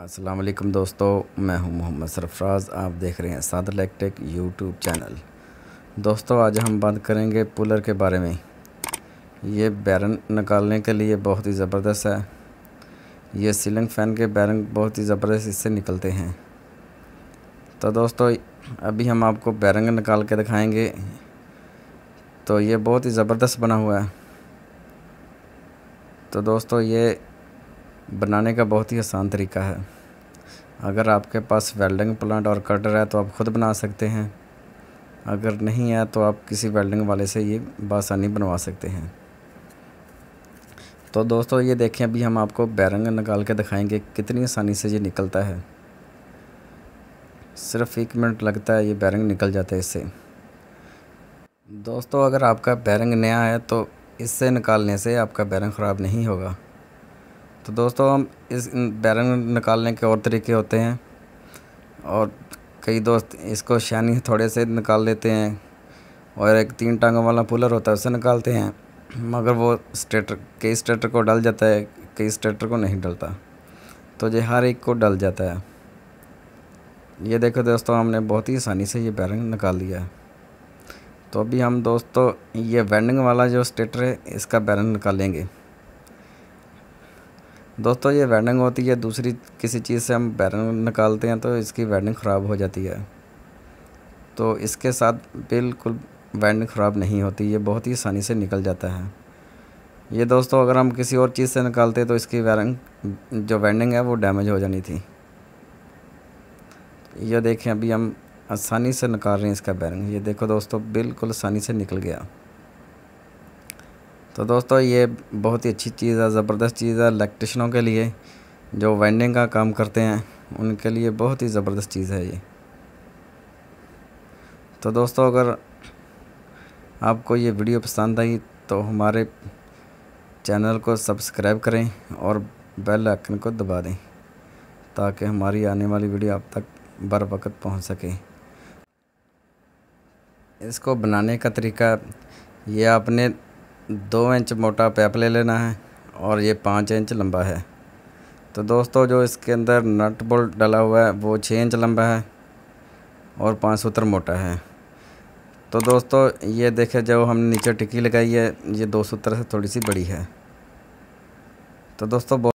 वालेकुम दोस्तों मैं हूं मोहम्मद सरफराज आप देख रहे हैं सादर इलेक्ट्रिक यूट्यूब चैनल दोस्तों आज हम बात करेंगे पुलर के बारे में ये बैरन निकालने के लिए बहुत ही ज़बरदस्त है ये सीलिंग फ़ैन के बैरन बहुत ही ज़बरदस्त इससे निकलते हैं तो दोस्तों अभी हम आपको बैरंग निकाल के दिखाएंगे तो ये बहुत ही ज़बरदस्त बना हुआ है तो दोस्तों ये बनाने का बहुत ही आसान तरीका है अगर आपके पास वेल्डिंग प्लांट और कटर है तो आप ख़ुद बना सकते हैं अगर नहीं है तो आप किसी वेल्डिंग वाले से ये बासानी बनवा सकते हैं तो दोस्तों ये देखें अभी हम आपको बैरंग निकाल के दिखाएंगे कितनी आसानी से ये निकलता है सिर्फ एक मिनट लगता है ये बैरंग निकल जाता है इससे दोस्तों अगर आपका बैरंग नया है तो इससे निकालने से आपका बैरंग ख़राब नहीं होगा तो दोस्तों हम इस बैरंग निकालने के और तरीके होते हैं और कई दोस्त इसको शानी थोड़े से निकाल लेते हैं और एक तीन टांगों वाला पुलर होता है उसे निकालते हैं मगर वो स्टेटर कई स्टेटर को डल जाता है कई स्टेटर को नहीं डलता तो ये हर एक को डल जाता है ये देखो दोस्तों हमने बहुत ही आसानी से ये बैरंग निकाल लिया है तो अभी हम दोस्तों ये वेंडिंग वाला जो स्टेटर है इसका बैरन निकालेंगे दोस्तों ये वेंडिंग होती है दूसरी किसी चीज़ से हम बैरन निकालते हैं तो इसकी वेंडिंग ख़राब हो जाती है तो इसके साथ बिल्कुल वेंडिंग ख़राब नहीं होती ये बहुत ही आसानी से निकल जाता है ये दोस्तों अगर हम किसी और चीज़ से निकालते तो इसकी वेरिंग जो वेंडिंग है वो डैमेज हो जानी थी ये देखें अभी हम आसानी से निकाल रहे हैं इसका बैरिंग ये देखो दोस्तों बिल्कुल आसानी से निकल गया तो दोस्तों ये बहुत ही अच्छी चीज़ है ज़बरदस्त चीज़ है इलेक्ट्रिशनों के लिए जो वेंडिंग का काम करते हैं उनके लिए बहुत ही ज़बरदस्त चीज़ है ये तो दोस्तों अगर आपको ये वीडियो पसंद आई तो हमारे चैनल को सब्सक्राइब करें और बेल आइकन को दबा दें ताकि हमारी आने वाली वीडियो आप तक बर वक्त पहुँच सके इसको बनाने का तरीका ये आपने दो इंच मोटा पैप ले लेना है और ये पाँच इंच लंबा है तो दोस्तों जो इसके अंदर नट बोल्ट डाला हुआ है वो छः इंच लंबा है और पाँच सूत्र मोटा है तो दोस्तों ये देखे जो हमने नीचे टिक्की लगाई है ये दो सूत्र से थोड़ी सी बड़ी है तो दोस्तों